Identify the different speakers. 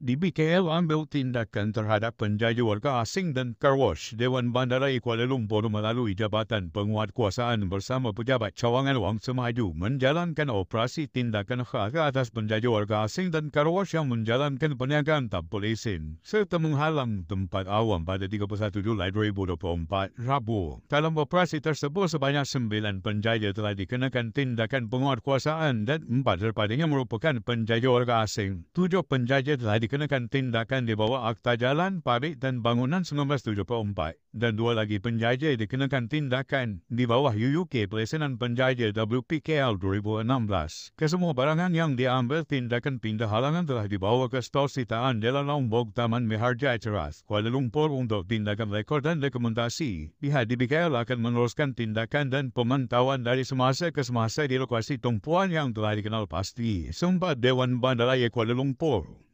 Speaker 1: di BKL ambil tindakan terhadap penjaja warga asing dan car wash. Dewan Bandarai Kuala Lumpur melalui Jabatan Penguatkuasaan bersama Pejabat Cawangan Wang Semaju menjalankan operasi tindakan khas atas penjaja warga asing dan car wash yang menjalankan perniagaan tanpa lesen serta menghalang tempat awam pada 31 Julai 2024 Rabu. Dalam operasi tersebut, sebanyak 9 penjaja telah dikenakan tindakan penguatkuasaan dan 4 daripadanya merupakan penjaja warga asing. 7 penjaja telah dikenakan dikenakan tindakan di bawah Akta Jalan, parit dan Bangunan 1974 dan dua lagi penjaja dikenakan tindakan di bawah UUK Pelesenan Penjaja WPKL 2016. Kesemua barangan yang diambil tindakan pindah halangan telah dibawa ke Stor Sitaan Jalan Lombok Taman Miharja Teras Kuala Lumpur untuk tindakan rekod dan rekomendasi. Pihak DBKL akan meneruskan tindakan dan pemantauan dari semasa ke semasa di lokasi tumpuan yang telah dikenal pasti. Sempat Dewan Bandaraya Kuala Lumpur.